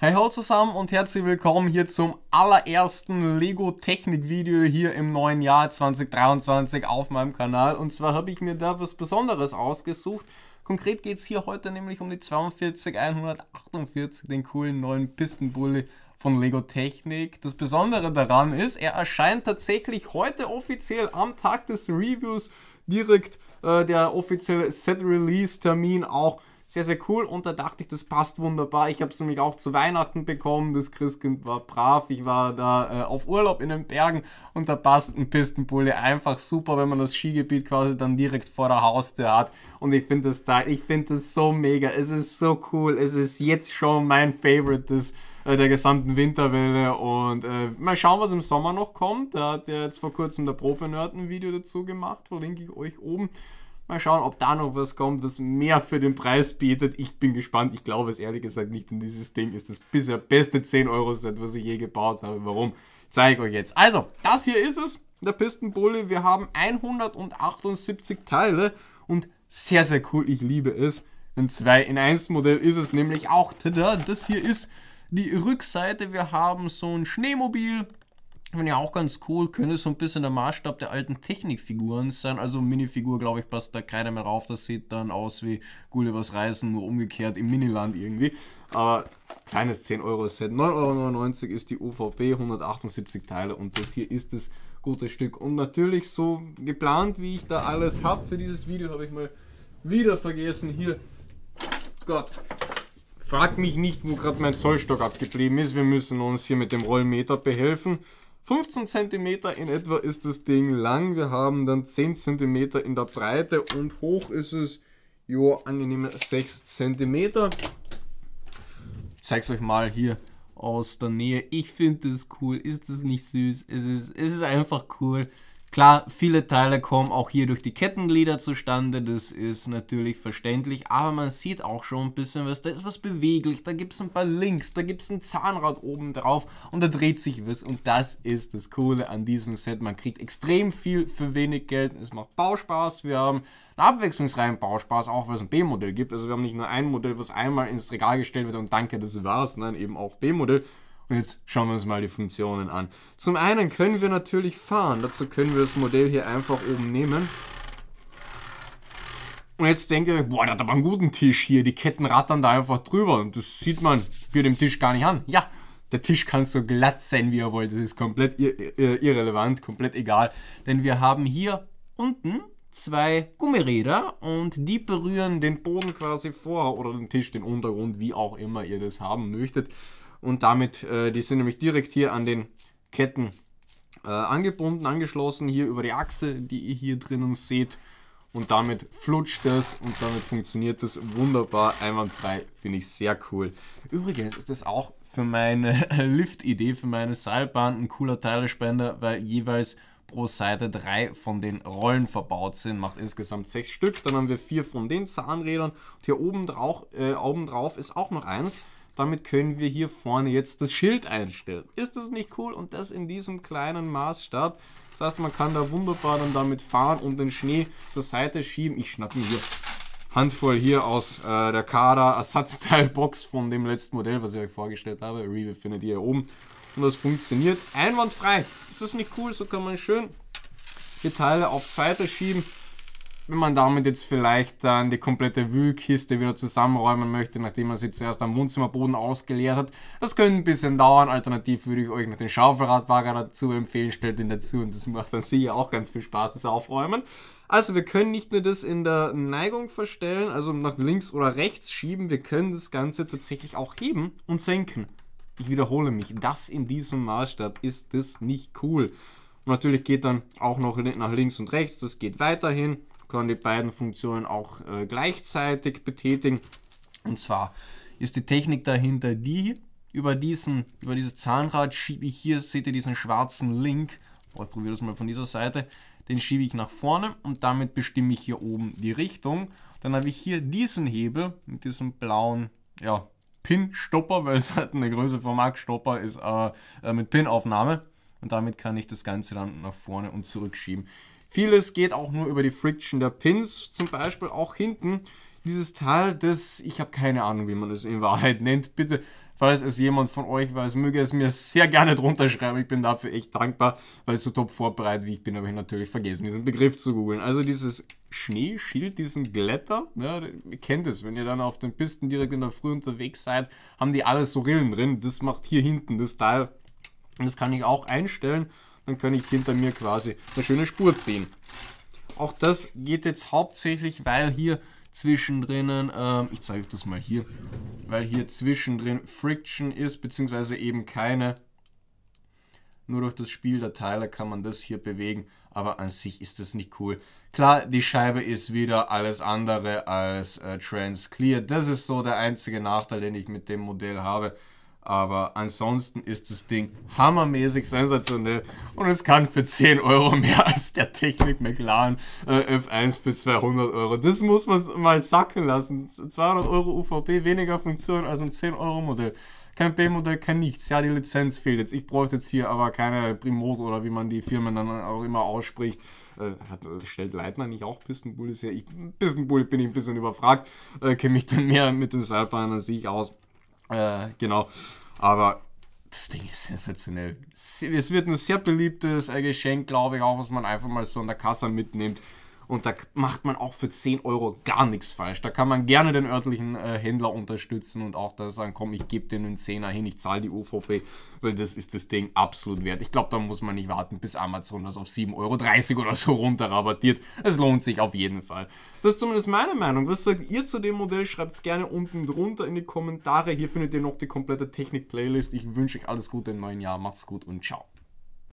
Hey ho zusammen und herzlich willkommen hier zum allerersten Lego Technik Video hier im neuen Jahr 2023 auf meinem Kanal. Und zwar habe ich mir da was Besonderes ausgesucht. Konkret geht es hier heute nämlich um die 42148, den coolen neuen Pistenbully von Lego Technik. Das Besondere daran ist, er erscheint tatsächlich heute offiziell am Tag des Reviews direkt äh, der offizielle Set Release Termin auch sehr, sehr cool und da dachte ich, das passt wunderbar. Ich habe es nämlich auch zu Weihnachten bekommen. Das Christkind war brav. Ich war da äh, auf Urlaub in den Bergen und da passt ein Pistenbulle einfach super, wenn man das Skigebiet quasi dann direkt vor der Haustür hat. Und ich finde das Teil, ich finde das so mega. Es ist so cool. Es ist jetzt schon mein Favorite des, äh, der gesamten Winterwelle. Und äh, mal schauen, was im Sommer noch kommt. Da hat ja jetzt vor kurzem der Profi-Nerd ein Video dazu gemacht. Verlinke ich euch oben. Mal schauen, ob da noch was kommt, was mehr für den Preis bietet. Ich bin gespannt. Ich glaube es ehrlich gesagt nicht, denn dieses Ding ist das bisher beste 10-Euro-Set, was ich je gebaut habe. Warum? Zeige ich euch jetzt. Also, das hier ist es, der Pistenbully. Wir haben 178 Teile und sehr, sehr cool. Ich liebe es. Ein 2 in 1 Modell ist es nämlich auch. Tada, das hier ist die Rückseite. Wir haben so ein Schneemobil, Finde ja auch ganz cool, könnte so ein bisschen der Maßstab der alten Technikfiguren sein. Also Minifigur, glaube ich, passt da keiner mehr rauf. Das sieht dann aus wie Gullivers Reisen, nur umgekehrt im Miniland irgendwie. Aber kleines 10-Euro-Set. 9,99 Euro ist die UVP, 178 Teile und das hier ist das gute Stück. Und natürlich so geplant, wie ich da alles habe für dieses Video, habe ich mal wieder vergessen. Hier, Gott, frag mich nicht, wo gerade mein Zollstock abgeblieben ist. Wir müssen uns hier mit dem Rollmeter behelfen. 15 cm in etwa ist das Ding lang. Wir haben dann 10 cm in der Breite und hoch ist es, jo, angenehme 6 cm. Ich zeig's euch mal hier aus der Nähe. Ich finde das cool. Ist das nicht süß? Es ist, es ist einfach cool. Klar, viele Teile kommen auch hier durch die Kettenglieder zustande, das ist natürlich verständlich, aber man sieht auch schon ein bisschen was, da ist was beweglich, da gibt es ein paar Links, da gibt es ein Zahnrad oben drauf und da dreht sich was und das ist das Coole an diesem Set. Man kriegt extrem viel für wenig Geld, es macht Bauspaß, wir haben einen abwechslungsreichen Bauspaß, auch weil es ein B-Modell gibt, also wir haben nicht nur ein Modell, was einmal ins Regal gestellt wird und danke, das war's, nein, eben auch B-Modell jetzt schauen wir uns mal die Funktionen an. Zum einen können wir natürlich fahren. Dazu können wir das Modell hier einfach oben nehmen. Und jetzt denke ich, boah, der hat aber einen guten Tisch hier. Die Ketten rattern da einfach drüber. Und das sieht man hier dem Tisch gar nicht an. Ja, der Tisch kann so glatt sein, wie er wollte. Das ist komplett irrelevant, komplett egal. Denn wir haben hier unten zwei Gummiräder und die berühren den Boden quasi vor oder den Tisch, den Untergrund, wie auch immer ihr das haben möchtet und damit, äh, die sind nämlich direkt hier an den Ketten äh, angebunden, angeschlossen, hier über die Achse, die ihr hier drinnen seht. Und damit flutscht das und damit funktioniert das wunderbar, einwandfrei, finde ich sehr cool. Übrigens ist das auch für meine Lift-Idee, für meine Seilbahn ein cooler Teilespender, weil jeweils pro Seite drei von den Rollen verbaut sind, macht insgesamt sechs Stück. Dann haben wir vier von den Zahnrädern. Und hier oben drauf, äh, oben drauf ist auch noch eins. Damit können wir hier vorne jetzt das Schild einstellen. Ist das nicht cool? Und das in diesem kleinen Maßstab. Das heißt, man kann da wunderbar dann damit fahren und den Schnee zur Seite schieben. Ich schnappe mir hier Handvoll hier aus äh, der Kader Ersatzteilbox von dem letzten Modell, was ich euch vorgestellt habe. Review findet ihr hier oben. Und das funktioniert einwandfrei. Ist das nicht cool? So kann man schön die Teile auf Seite schieben wenn man damit jetzt vielleicht dann die komplette Wühlkiste wieder zusammenräumen möchte, nachdem man sie zuerst am Wohnzimmerboden ausgeleert hat, das könnte ein bisschen dauern. Alternativ würde ich euch noch den Schaufelradwagen dazu empfehlen, stellt ihn dazu und das macht dann sicher auch ganz viel Spaß, das Aufräumen. Also wir können nicht nur das in der Neigung verstellen, also nach links oder rechts schieben, wir können das Ganze tatsächlich auch heben und senken. Ich wiederhole mich, das in diesem Maßstab ist das nicht cool. Und natürlich geht dann auch noch nach links und rechts, das geht weiterhin kann die beiden Funktionen auch äh, gleichzeitig betätigen. Und zwar ist die Technik dahinter die, über, diesen, über dieses Zahnrad schiebe ich hier, seht ihr diesen schwarzen Link, Boah, ich probiere das mal von dieser Seite, den schiebe ich nach vorne und damit bestimme ich hier oben die Richtung. Dann habe ich hier diesen Hebel mit diesem blauen ja, Pin-Stopper, weil es hat eine Größe vom Marktstopper stopper ist, äh, äh, mit Pin-Aufnahme. Und damit kann ich das Ganze dann nach vorne und zurück schieben. Vieles geht auch nur über die Friction der Pins, zum Beispiel auch hinten dieses Teil, das ich habe keine Ahnung, wie man es in Wahrheit nennt. Bitte, falls es jemand von euch weiß, möge es mir sehr gerne drunter schreiben. Ich bin dafür echt dankbar, weil so top vorbereitet wie ich bin, habe ich natürlich vergessen, diesen Begriff zu googeln. Also dieses Schneeschild, diesen Glätter, ja, ihr kennt es, wenn ihr dann auf den Pisten direkt in der Früh unterwegs seid, haben die alles so Rillen drin. Das macht hier hinten das Teil. Das kann ich auch einstellen dann kann ich hinter mir quasi eine schöne Spur ziehen. Auch das geht jetzt hauptsächlich, weil hier zwischendrin, ähm, ich zeige euch das mal hier, weil hier zwischendrin Friction ist, beziehungsweise eben keine. Nur durch das Spiel der Teile kann man das hier bewegen, aber an sich ist das nicht cool. Klar, die Scheibe ist wieder alles andere als äh, Trans Clear. Das ist so der einzige Nachteil, den ich mit dem Modell habe. Aber ansonsten ist das Ding hammermäßig sensationell und es kann für 10 Euro mehr als der Technik McLaren äh, F1 für 200 Euro. Das muss man mal sacken lassen. 200 Euro UVP, weniger Funktion als ein 10 Euro Modell. Kein B-Modell, kein nichts. Ja, die Lizenz fehlt jetzt. Ich bräuchte jetzt hier aber keine Primoz oder wie man die Firmen dann auch immer ausspricht. Äh, hat, äh, stellt Leitner nicht auch Pistenbullis her? ich, Pistenbull bin ich ein bisschen überfragt. Äh, Kenne mich dann mehr mit den Seilbahnen als ich aus. Äh, genau. Aber das Ding ist sensationell. Es wird ein sehr beliebtes äh, Geschenk, glaube ich, auch was man einfach mal so an der Kasse mitnimmt. Und da macht man auch für 10 Euro gar nichts falsch. Da kann man gerne den örtlichen äh, Händler unterstützen und auch da sagen, komm, ich gebe dir einen 10er hin, ich zahle die UVP, weil das ist das Ding absolut wert. Ich glaube, da muss man nicht warten, bis Amazon das auf 7,30 Euro oder so runter rabattiert. Es lohnt sich auf jeden Fall. Das ist zumindest meine Meinung. Was sagt ihr zu dem Modell? Schreibt es gerne unten drunter in die Kommentare. Hier findet ihr noch die komplette Technik-Playlist. Ich wünsche euch alles Gute im neuen Jahr. Macht's gut und ciao.